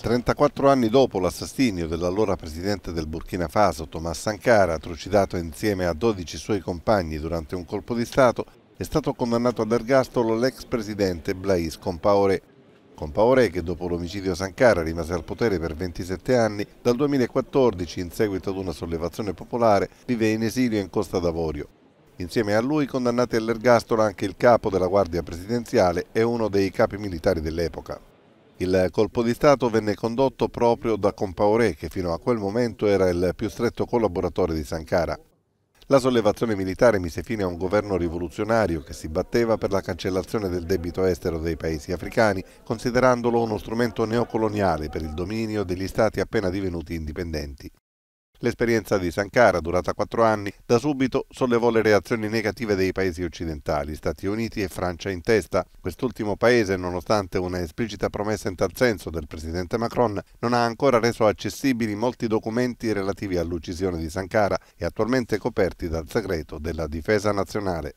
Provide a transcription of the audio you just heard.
34 esatto. anni dopo l'assassinio dell'allora presidente del Burkina Faso Thomas Sankara, trucidato insieme a 12 suoi compagni durante un colpo di Stato, è stato condannato ad ergastolo l'ex presidente Blaise Compaoré. Compaoré, che dopo l'omicidio Sankara rimase al potere per 27 anni, dal 2014, in seguito ad una sollevazione popolare, vive in esilio in Costa d'Avorio. Insieme a lui condannati all'ergastolo anche il capo della guardia presidenziale e uno dei capi militari dell'epoca. Il colpo di Stato venne condotto proprio da Compaoré, che fino a quel momento era il più stretto collaboratore di Sankara. La sollevazione militare mise fine a un governo rivoluzionario che si batteva per la cancellazione del debito estero dei paesi africani, considerandolo uno strumento neocoloniale per il dominio degli stati appena divenuti indipendenti. L'esperienza di Sankara, durata quattro anni, da subito sollevò le reazioni negative dei paesi occidentali, Stati Uniti e Francia in testa. Quest'ultimo paese, nonostante una esplicita promessa in tal senso del presidente Macron, non ha ancora reso accessibili molti documenti relativi all'uccisione di Sankara e attualmente coperti dal segreto della difesa nazionale.